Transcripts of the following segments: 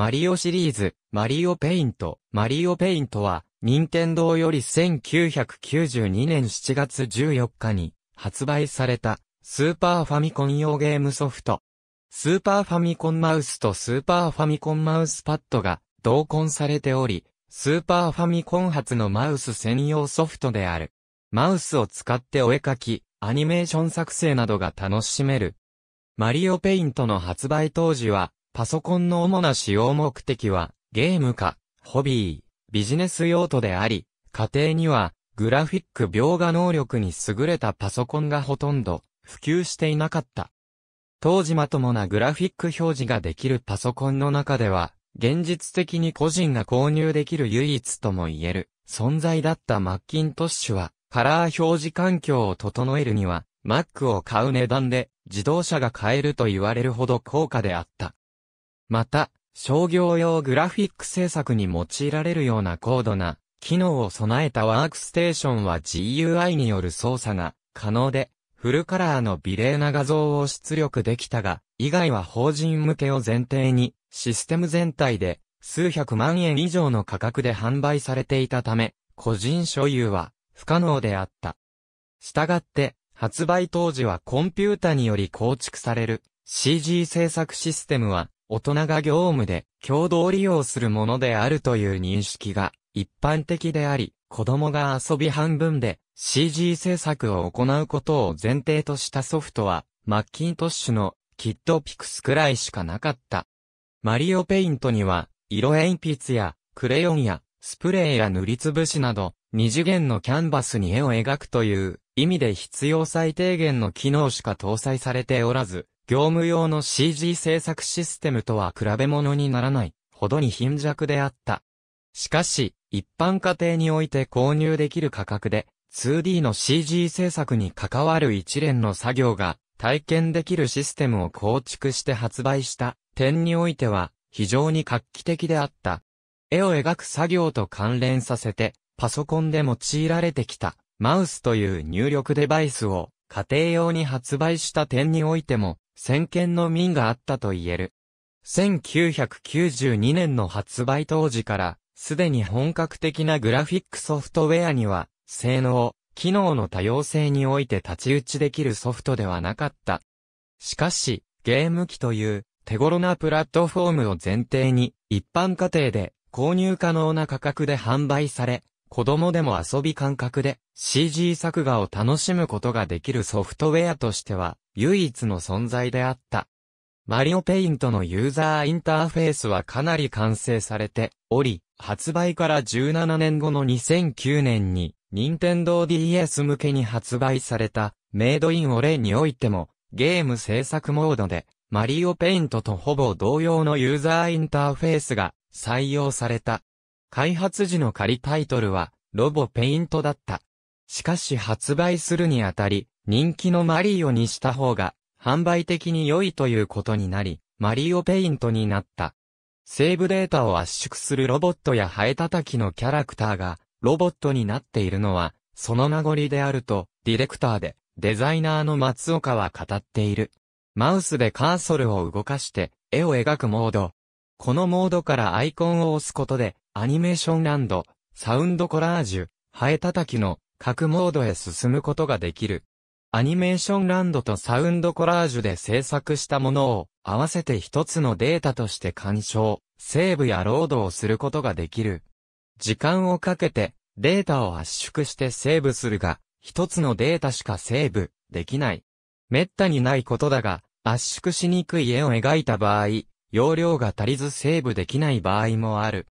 マリオシリーズ、マリオペイント。マリオペイントは、任天堂より1992年7月14日に発売されたスーパーファミコン用ゲームソフト。スーパーファミコンマウスとスーパーファミコンマウスパッドが同梱されており、スーパーファミコン発のマウス専用ソフトである。マウスを使ってお絵かき、アニメーション作成などが楽しめる。マリオペイントの発売当時は、パソコンの主な使用目的は、ゲームか、ホビー、ビジネス用途であり、家庭には、グラフィック描画能力に優れたパソコンがほとんど、普及していなかった。当時まともなグラフィック表示ができるパソコンの中では、現実的に個人が購入できる唯一とも言える存在だったマッキントッシュは、カラー表示環境を整えるには、Mac を買う値段で自動車が買えると言われるほど高価であった。また、商業用グラフィック制作に用いられるような高度な機能を備えたワークステーションは GUI による操作が可能で、フルカラーの美麗な画像を出力できたが、以外は法人向けを前提に、システム全体で数百万円以上の価格で販売されていたため、個人所有は不可能であった。したがって、発売当時はコンピュータにより構築される CG 制作システムは大人が業務で共同利用するものであるという認識が一般的であり、子供が遊び半分で CG 制作を行うことを前提としたソフトは、マッキントッシュのキッドピクスくらいしかなかった。マリオペイントには、色鉛筆やクレヨンやスプレーや塗りつぶしなど、二次元のキャンバスに絵を描くという意味で必要最低限の機能しか搭載されておらず、業務用の CG 制作システムとは比べ物にならないほどに貧弱であった。しかし、一般家庭において購入できる価格で 2D の CG 制作に関わる一連の作業が体験できるシステムを構築して発売した点においては非常に画期的であった。絵を描く作業と関連させてパソコンで用いられてきたマウスという入力デバイスを家庭用に発売した点においても先見の民があったと言える。1992年の発売当時から、すでに本格的なグラフィックソフトウェアには、性能、機能の多様性において立ち打ちできるソフトではなかった。しかし、ゲーム機という手頃なプラットフォームを前提に、一般家庭で購入可能な価格で販売され、子供でも遊び感覚で CG 作画を楽しむことができるソフトウェアとしては、唯一の存在であった。マリオペイントのユーザーインターフェースはかなり完成されており、発売から17年後の2009年に、任天堂 DS 向けに発売された、メイドインオレにおいても、ゲーム制作モードで、マリオペイントとほぼ同様のユーザーインターフェースが採用された。開発時の仮タイトルは、ロボペイントだった。しかし発売するにあたり、人気のマリオにした方が、販売的に良いということになり、マリオペイントになった。セーブデータを圧縮するロボットやハエ叩きのキャラクターが、ロボットになっているのは、その名残であると、ディレクターで、デザイナーの松岡は語っている。マウスでカーソルを動かして、絵を描くモード。このモードからアイコンを押すことで、アニメーションランド、サウンドコラージュ、ハエ叩きの各モードへ進むことができる。アニメーションランドとサウンドコラージュで制作したものを合わせて一つのデータとして鑑賞、セーブやロードをすることができる。時間をかけてデータを圧縮してセーブするが、一つのデータしかセーブできない。めったにないことだが、圧縮しにくい絵を描いた場合、容量が足りずセーブできない場合もある。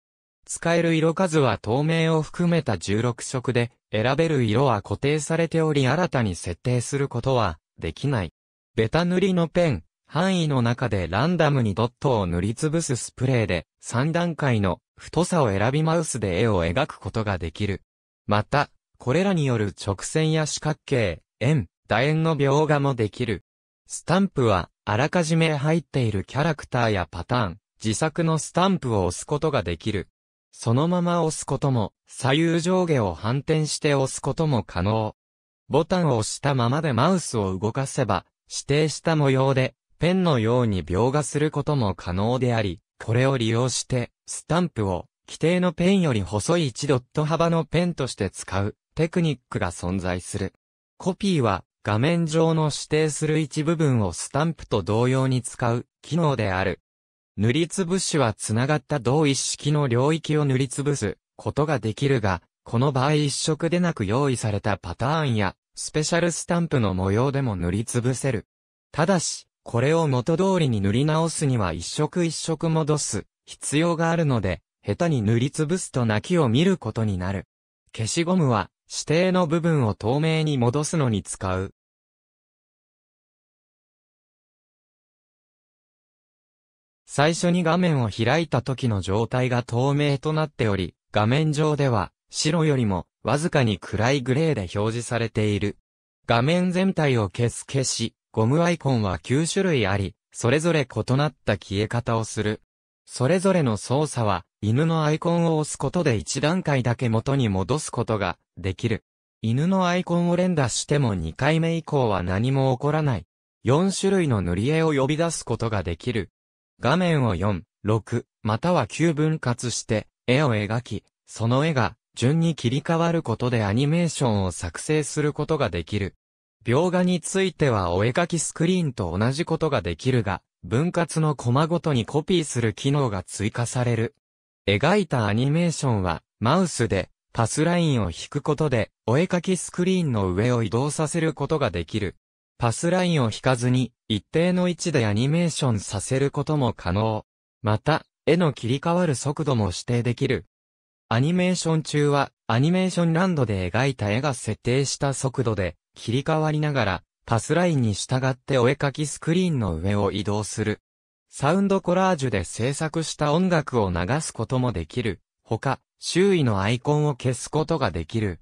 使える色数は透明を含めた16色で、選べる色は固定されており新たに設定することはできない。ベタ塗りのペン、範囲の中でランダムにドットを塗りつぶすスプレーで3段階の太さを選びマウスで絵を描くことができる。また、これらによる直線や四角形、円、楕円の描画もできる。スタンプは、あらかじめ入っているキャラクターやパターン、自作のスタンプを押すことができる。そのまま押すことも、左右上下を反転して押すことも可能。ボタンを押したままでマウスを動かせば、指定した模様で、ペンのように描画することも可能であり、これを利用して、スタンプを、規定のペンより細い1ドット幅のペンとして使う、テクニックが存在する。コピーは、画面上の指定する一部分をスタンプと同様に使う、機能である。塗りつぶしは繋がった同一式の領域を塗りつぶすことができるが、この場合一色でなく用意されたパターンや、スペシャルスタンプの模様でも塗りつぶせる。ただし、これを元通りに塗り直すには一色一色戻す必要があるので、下手に塗りつぶすと泣きを見ることになる。消しゴムは指定の部分を透明に戻すのに使う。最初に画面を開いた時の状態が透明となっており、画面上では白よりもわずかに暗いグレーで表示されている。画面全体を消す消し、ゴムアイコンは9種類あり、それぞれ異なった消え方をする。それぞれの操作は、犬のアイコンを押すことで1段階だけ元に戻すことができる。犬のアイコンを連打しても2回目以降は何も起こらない。4種類の塗り絵を呼び出すことができる。画面を4、6、または9分割して、絵を描き、その絵が、順に切り替わることでアニメーションを作成することができる。描画についてはお絵描きスクリーンと同じことができるが、分割のコマごとにコピーする機能が追加される。描いたアニメーションは、マウスで、パスラインを引くことで、お絵描きスクリーンの上を移動させることができる。パスラインを引かずに、一定の位置でアニメーションさせることも可能。また、絵の切り替わる速度も指定できる。アニメーション中は、アニメーションランドで描いた絵が設定した速度で、切り替わりながら、パスラインに従ってお絵描きスクリーンの上を移動する。サウンドコラージュで制作した音楽を流すこともできる。他、周囲のアイコンを消すことができる。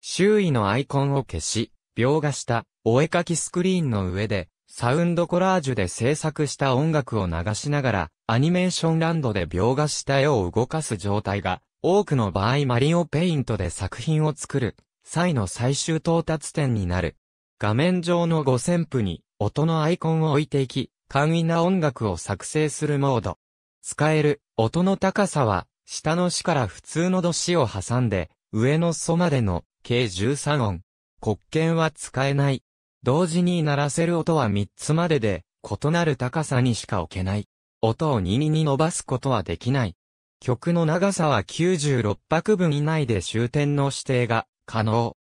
周囲のアイコンを消し、描画したお絵描きスクリーンの上でサウンドコラージュで制作した音楽を流しながら、アニメーションランドで描画した絵を動かす状態が、多くの場合マリオペイントで作品を作る、際の最終到達点になる。画面上の五線譜に、音のアイコンを置いていき、簡易な音楽を作成するモード。使える、音の高さは、下の詞から普通のド詞を挟んで、上のソまでの、計13音。黒鍵は使えない。同時に鳴らせる音は3つまでで、異なる高さにしか置けない。音を耳に伸ばすことはできない。曲の長さは96拍分以内で終点の指定が可能。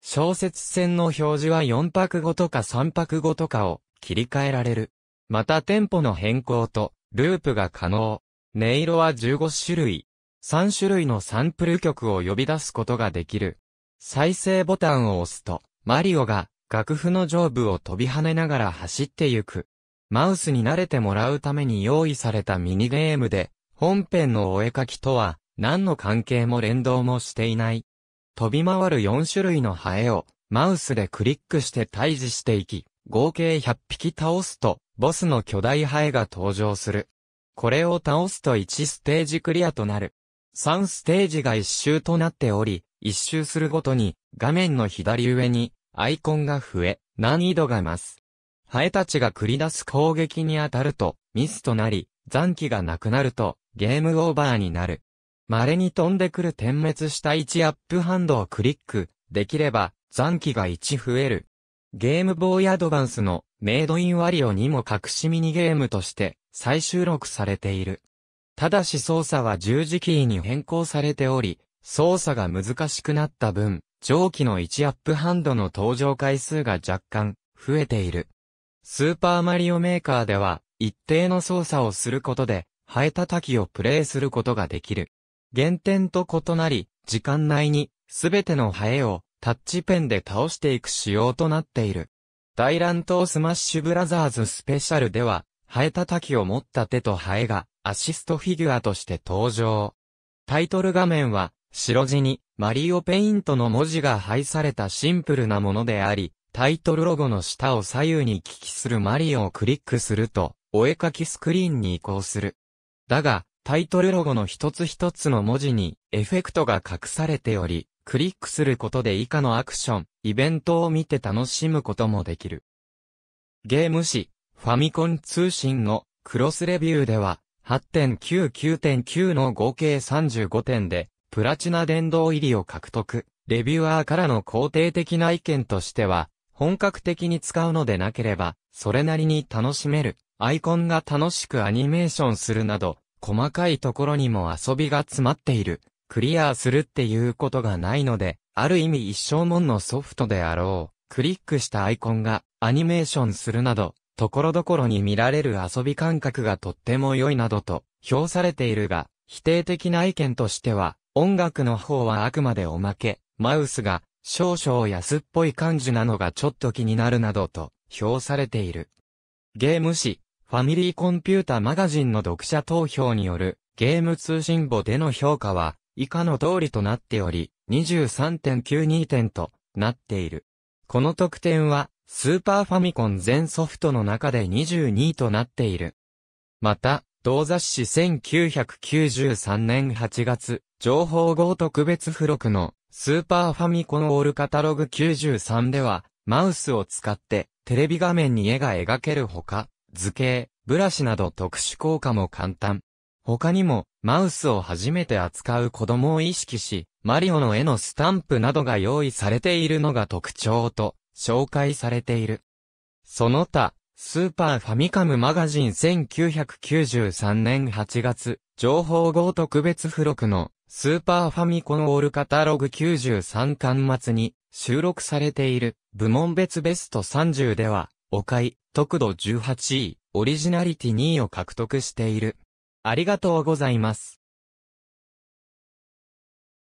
小説線の表示は4拍後とか3拍後とかを切り替えられる。またテンポの変更とループが可能。音色は15種類。3種類のサンプル曲を呼び出すことができる。再生ボタンを押すと、マリオが楽譜の上部を飛び跳ねながら走ってゆく。マウスに慣れてもらうために用意されたミニゲームで、本編のお絵かきとは、何の関係も連動もしていない。飛び回る4種類のハエを、マウスでクリックして退治していき、合計100匹倒すと、ボスの巨大ハエが登場する。これを倒すと1ステージクリアとなる。3ステージが1周となっており、1周するごとに、画面の左上に、アイコンが増え、難易度が増す。ハエたちが繰り出す攻撃に当たると、ミスとなり、残機がなくなると、ゲームオーバーになる。稀に飛んでくる点滅した1アップハンドをクリック、できれば、残機が1増える。ゲームボーイアドバンスのメイドインワリオにも隠しミニゲームとして再収録されている。ただし操作は十字キーに変更されており、操作が難しくなった分、蒸気の1アップハンドの登場回数が若干増えている。スーパーマリオメーカーでは一定の操作をすることで生えた滝をプレイすることができる。原点と異なり、時間内にすべてのハエをタッチペンで倒していく仕様となっている。大乱闘スマッシュブラザーズスペシャルでは、ハエたたきを持った手とハエがアシストフィギュアとして登場。タイトル画面は白地にマリオペイントの文字が配されたシンプルなものであり、タイトルロゴの下を左右に聞きするマリオをクリックすると、お絵かきスクリーンに移行する。だが、タイトルロゴの一つ一つの文字にエフェクトが隠されており、クリックすることで以下のアクション、イベントを見て楽しむこともできる。ゲーム誌、ファミコン通信のクロスレビューでは、8.9、9.9の合計35点で、プラチナ殿堂入りを獲得。レビュアーからの肯定的な意見としては、本格的に使うのでなければ、それなりに楽しめる。アイコンが楽しくアニメーションするなど、細かいところにも遊びが詰まっている。クリアするっていうことがないので、ある意味一生もんのソフトであろう。クリックしたアイコンがアニメーションするなど、ところどころに見られる遊び感覚がとっても良いなどと評されているが、否定的な意見としては、音楽の方はあくまでおまけ、マウスが少々安っぽい感じなのがちょっと気になるなどと評されている。ゲーム誌、ファミリーコンピュータマガジンの読者投票によるゲーム通信簿での評価は以下の通りとなっており、23.92点となっている。この得点はスーパーファミコン全ソフトの中で22位となっている。また、同雑誌1993年8月、情報号特別付録のスーパーファミコンオールカタログ93では、マウスを使ってテレビ画面に絵が描けるほか、図形、ブラシなど特殊効果も簡単。他にも、マウスを初めて扱う子供を意識し、マリオの絵のスタンプなどが用意されているのが特徴と紹介されている。その他、スーパーファミカムマガジン1993年8月、情報号特別付録のスーパーファミコンオールカタログ93巻末に収録されている部門別ベスト30では、お買い、特度18位、オリジナリティ2位を獲得している。ありがとうございます。